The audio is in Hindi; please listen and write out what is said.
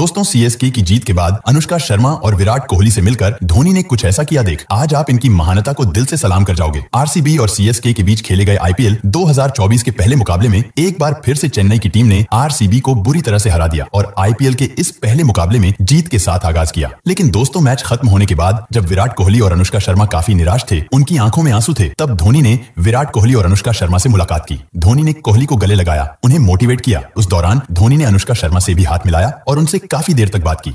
दोस्तों सीएसके की जीत के बाद अनुष्का शर्मा और विराट कोहली से मिलकर धोनी ने कुछ ऐसा किया देख आज आप इनकी महानता को दिल से सलाम कर जाओगे आरसीबी और सीएसके के बीच खेले गए आईपीएल 2024 के पहले मुकाबले में एक बार फिर से चेन्नई की टीम ने आरसीबी को बुरी तरह से हरा दिया और आईपीएल के इस पहले मुकाबले में जीत के साथ आगाज किया लेकिन दोस्तों मैच खत्म होने के बाद जब विराट कोहली और अनुष्का शर्मा काफी निराश थे उनकी आंखों में आंसू थे तब धोनी ने विराट कोहली और अनुष्का शर्मा से मुलाकात की धोनी ने कोहली को गले लगाया उन्हें मोटिवेट किया उस दौरान धोनी ने अनुष्का शर्मा से भी हाथ मिलाया और उनसे काफी देर तक बात की